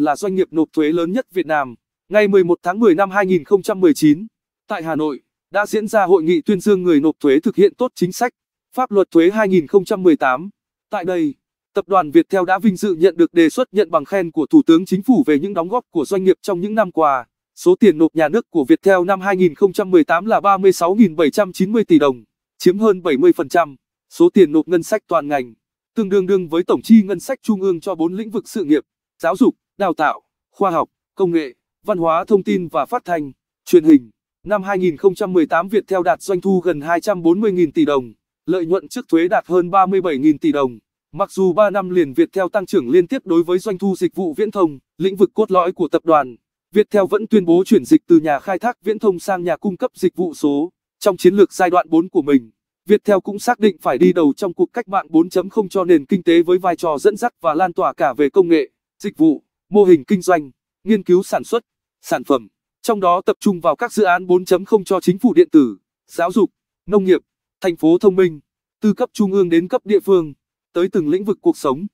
là doanh nghiệp nộp thuế lớn nhất Việt Nam. Ngày 11 tháng 10 năm 2019, tại Hà Nội, đã diễn ra hội nghị tuyên dương người nộp thuế thực hiện tốt chính sách pháp luật thuế 2018. Tại đây, tập đoàn Viettel đã vinh dự nhận được đề xuất nhận bằng khen của Thủ tướng Chính phủ về những đóng góp của doanh nghiệp trong những năm qua. Số tiền nộp nhà nước của Viettel năm 2018 là 36.790 tỷ đồng, chiếm hơn 70%. Số tiền nộp ngân sách toàn ngành, tương đương đương với tổng chi ngân sách trung ương cho bốn lĩnh vực sự nghiệp, giáo dục, đào tạo, khoa học, công nghệ, văn hóa thông tin và phát thanh, truyền hình. Năm 2018 Viettel đạt doanh thu gần 240.000 tỷ đồng, lợi nhuận trước thuế đạt hơn 37.000 tỷ đồng. Mặc dù 3 năm liền Viettel tăng trưởng liên tiếp đối với doanh thu dịch vụ viễn thông, lĩnh vực cốt lõi của tập đoàn, Viettel vẫn tuyên bố chuyển dịch từ nhà khai thác viễn thông sang nhà cung cấp dịch vụ số. Trong chiến lược giai đoạn 4 của mình, Viettel cũng xác định phải đi đầu trong cuộc cách mạng 4.0 cho nền kinh tế với vai trò dẫn dắt và lan tỏa cả về công nghệ, dịch vụ mô hình kinh doanh, nghiên cứu sản xuất, sản phẩm, trong đó tập trung vào các dự án 4.0 cho chính phủ điện tử, giáo dục, nông nghiệp, thành phố thông minh, từ cấp trung ương đến cấp địa phương, tới từng lĩnh vực cuộc sống.